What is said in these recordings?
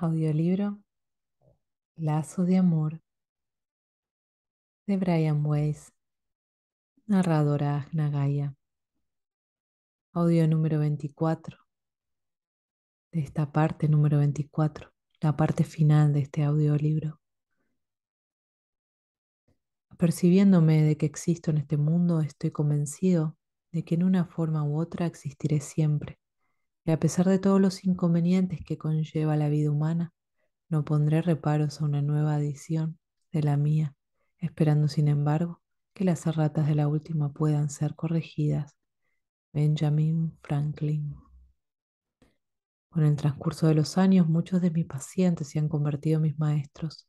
Audiolibro Lazo de Amor de Brian Weiss, narradora Agna Gaia. Audio número 24 de esta parte número 24, la parte final de este audiolibro. Percibiéndome de que existo en este mundo, estoy convencido de que en una forma u otra existiré siempre a pesar de todos los inconvenientes que conlleva la vida humana, no pondré reparos a una nueva adición de la mía, esperando sin embargo que las erratas de la última puedan ser corregidas. Benjamin Franklin. Con el transcurso de los años, muchos de mis pacientes se han convertido en mis maestros.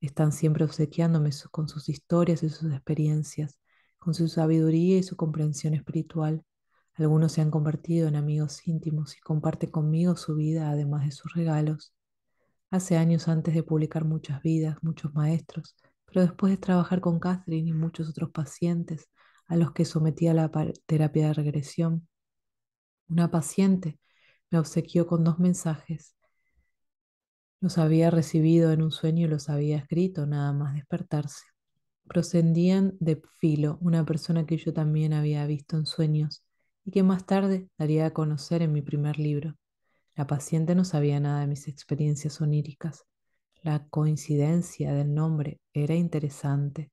Están siempre obsequiándome con sus historias y sus experiencias, con su sabiduría y su comprensión espiritual, algunos se han convertido en amigos íntimos y comparte conmigo su vida además de sus regalos. Hace años antes de publicar muchas vidas, muchos maestros, pero después de trabajar con Catherine y muchos otros pacientes a los que sometía la terapia de regresión, una paciente me obsequió con dos mensajes. Los había recibido en un sueño y los había escrito nada más despertarse. Procedían de Filo, una persona que yo también había visto en sueños que más tarde daría a conocer en mi primer libro. La paciente no sabía nada de mis experiencias oníricas. La coincidencia del nombre era interesante.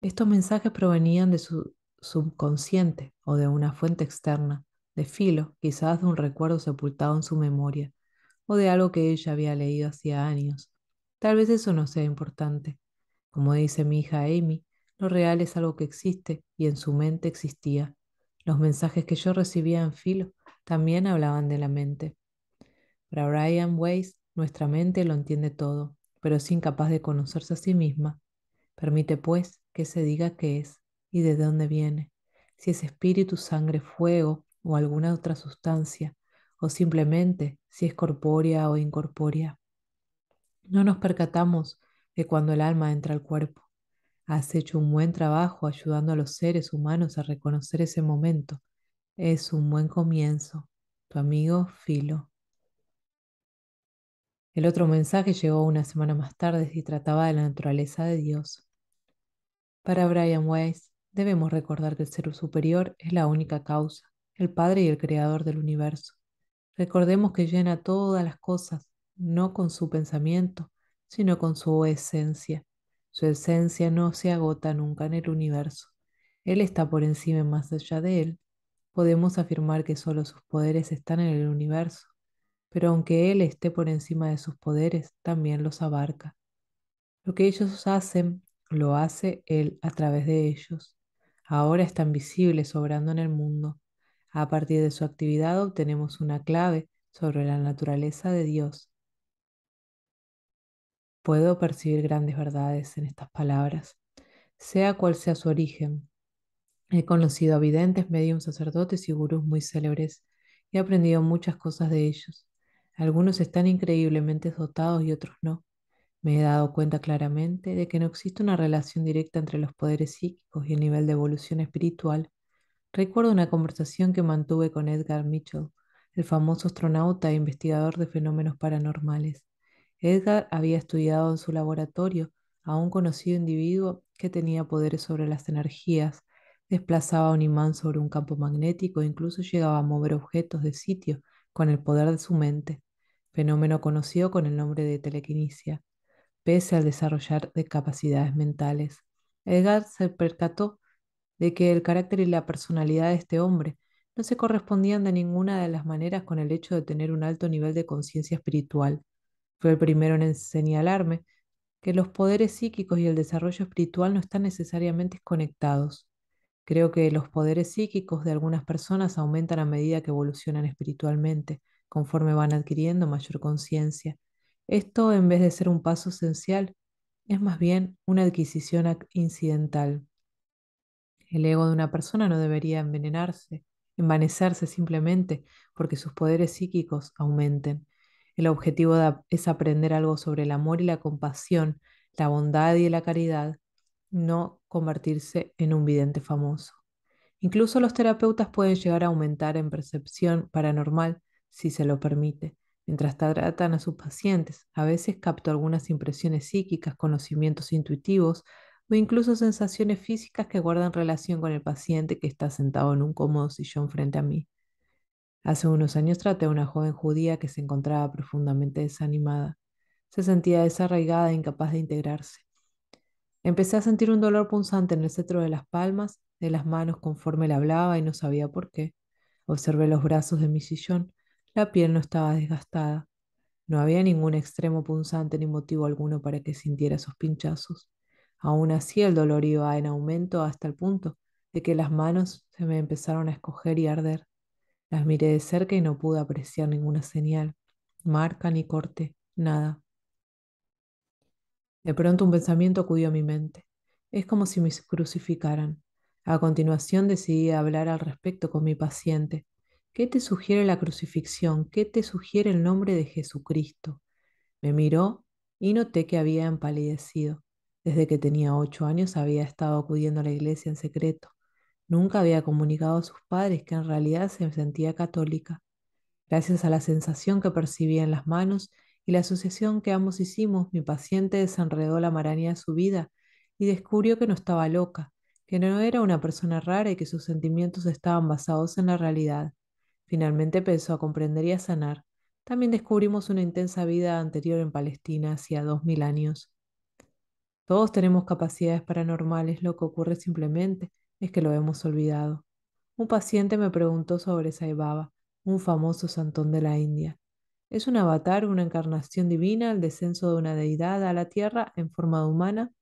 Estos mensajes provenían de su subconsciente o de una fuente externa, de filo, quizás de un recuerdo sepultado en su memoria, o de algo que ella había leído hacía años. Tal vez eso no sea importante. Como dice mi hija Amy, lo real es algo que existe y en su mente existía. Los mensajes que yo recibía en filo también hablaban de la mente. Para Brian Weiss, nuestra mente lo entiende todo, pero es incapaz de conocerse a sí misma. Permite, pues, que se diga qué es y de dónde viene, si es espíritu, sangre, fuego o alguna otra sustancia, o simplemente si es corpórea o incorpórea. No nos percatamos de cuando el alma entra al cuerpo. Has hecho un buen trabajo ayudando a los seres humanos a reconocer ese momento. Es un buen comienzo. Tu amigo Filo. El otro mensaje llegó una semana más tarde y trataba de la naturaleza de Dios. Para Brian Weiss, debemos recordar que el ser superior es la única causa, el Padre y el Creador del universo. Recordemos que llena todas las cosas, no con su pensamiento, sino con su esencia su esencia no se agota nunca en el universo. Él está por encima y más allá de él. Podemos afirmar que solo sus poderes están en el universo, pero aunque Él esté por encima de sus poderes, también los abarca. Lo que ellos hacen, lo hace Él a través de ellos. Ahora están visibles obrando en el mundo. A partir de su actividad obtenemos una clave sobre la naturaleza de Dios Puedo percibir grandes verdades en estas palabras, sea cual sea su origen. He conocido a videntes, mediums, sacerdotes y gurús muy célebres y he aprendido muchas cosas de ellos. Algunos están increíblemente dotados y otros no. Me he dado cuenta claramente de que no existe una relación directa entre los poderes psíquicos y el nivel de evolución espiritual. Recuerdo una conversación que mantuve con Edgar Mitchell, el famoso astronauta e investigador de fenómenos paranormales. Edgar había estudiado en su laboratorio a un conocido individuo que tenía poderes sobre las energías, desplazaba un imán sobre un campo magnético e incluso llegaba a mover objetos de sitio con el poder de su mente, fenómeno conocido con el nombre de telequinicia, pese al desarrollar de capacidades mentales. Edgar se percató de que el carácter y la personalidad de este hombre no se correspondían de ninguna de las maneras con el hecho de tener un alto nivel de conciencia espiritual. Fue el primero en señalarme que los poderes psíquicos y el desarrollo espiritual no están necesariamente conectados. Creo que los poderes psíquicos de algunas personas aumentan a medida que evolucionan espiritualmente, conforme van adquiriendo mayor conciencia. Esto, en vez de ser un paso esencial, es más bien una adquisición incidental. El ego de una persona no debería envenenarse, envanecerse simplemente porque sus poderes psíquicos aumenten. El objetivo es aprender algo sobre el amor y la compasión, la bondad y la caridad, no convertirse en un vidente famoso. Incluso los terapeutas pueden llegar a aumentar en percepción paranormal si se lo permite. Mientras tratan a sus pacientes, a veces capto algunas impresiones psíquicas, conocimientos intuitivos o incluso sensaciones físicas que guardan relación con el paciente que está sentado en un cómodo sillón frente a mí. Hace unos años traté a una joven judía que se encontraba profundamente desanimada. Se sentía desarraigada e incapaz de integrarse. Empecé a sentir un dolor punzante en el centro de las palmas, de las manos conforme le hablaba y no sabía por qué. Observé los brazos de mi sillón. La piel no estaba desgastada. No había ningún extremo punzante ni motivo alguno para que sintiera esos pinchazos. Aún así el dolor iba en aumento hasta el punto de que las manos se me empezaron a escoger y arder. Las miré de cerca y no pude apreciar ninguna señal, marca ni corte, nada. De pronto un pensamiento acudió a mi mente. Es como si me crucificaran. A continuación decidí hablar al respecto con mi paciente. ¿Qué te sugiere la crucifixión? ¿Qué te sugiere el nombre de Jesucristo? Me miró y noté que había empalidecido. Desde que tenía ocho años había estado acudiendo a la iglesia en secreto. Nunca había comunicado a sus padres que en realidad se sentía católica, gracias a la sensación que percibía en las manos y la asociación que ambos hicimos, mi paciente desenredó la maraña de su vida y descubrió que no estaba loca, que no era una persona rara y que sus sentimientos estaban basados en la realidad. Finalmente pensó a comprender y a sanar. También descubrimos una intensa vida anterior en Palestina hacia dos mil años. Todos tenemos capacidades paranormales, lo que ocurre simplemente es que lo hemos olvidado. Un paciente me preguntó sobre Saibaba, un famoso santón de la India. ¿Es un avatar, una encarnación divina, el descenso de una deidad a la tierra en forma humana?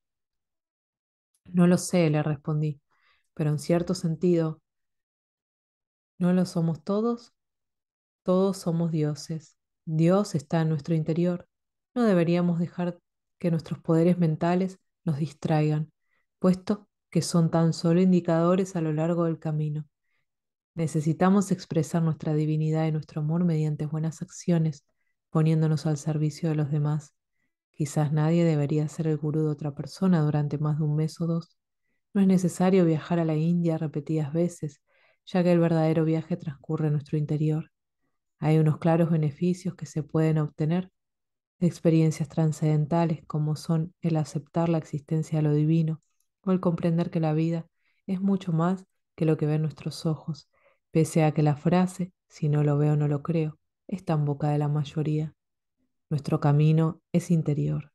No lo sé, le respondí, pero en cierto sentido, ¿no lo somos todos? Todos somos dioses. Dios está en nuestro interior. No deberíamos dejar que nuestros poderes mentales nos distraigan, puesto que son tan solo indicadores a lo largo del camino. Necesitamos expresar nuestra divinidad y nuestro amor mediante buenas acciones, poniéndonos al servicio de los demás. Quizás nadie debería ser el gurú de otra persona durante más de un mes o dos. No es necesario viajar a la India repetidas veces, ya que el verdadero viaje transcurre en nuestro interior. Hay unos claros beneficios que se pueden obtener experiencias trascendentales como son el aceptar la existencia de lo divino, o el comprender que la vida es mucho más que lo que ven nuestros ojos, pese a que la frase, si no lo veo no lo creo, está en boca de la mayoría. Nuestro camino es interior.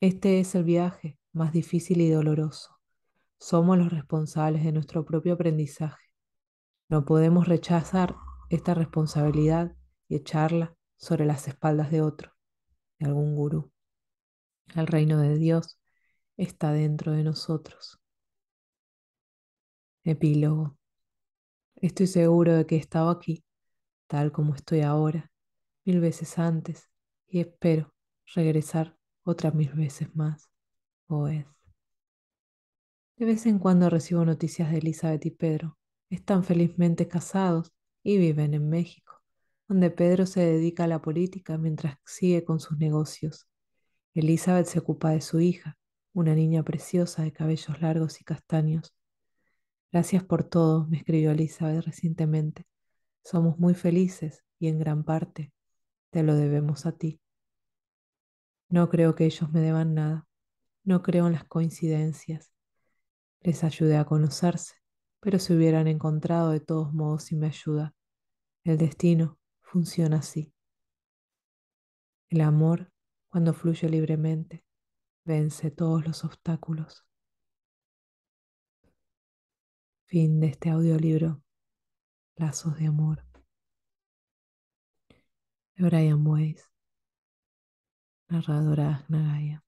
Este es el viaje más difícil y doloroso. Somos los responsables de nuestro propio aprendizaje. No podemos rechazar esta responsabilidad y echarla sobre las espaldas de otro, de algún gurú. El reino de Dios está dentro de nosotros. Epílogo. Estoy seguro de que he estado aquí, tal como estoy ahora, mil veces antes, y espero regresar otras mil veces más, o es. De vez en cuando recibo noticias de Elizabeth y Pedro. Están felizmente casados y viven en México, donde Pedro se dedica a la política mientras sigue con sus negocios. Elizabeth se ocupa de su hija, una niña preciosa de cabellos largos y castaños. Gracias por todo, me escribió Elizabeth recientemente. Somos muy felices y en gran parte te lo debemos a ti. No creo que ellos me deban nada. No creo en las coincidencias. Les ayudé a conocerse, pero se hubieran encontrado de todos modos sin mi ayuda. El destino funciona así. El amor, cuando fluye libremente, Vence todos los obstáculos. Fin de este audiolibro, Lazos de Amor, de Brian Weiss, narradora Agnagaya.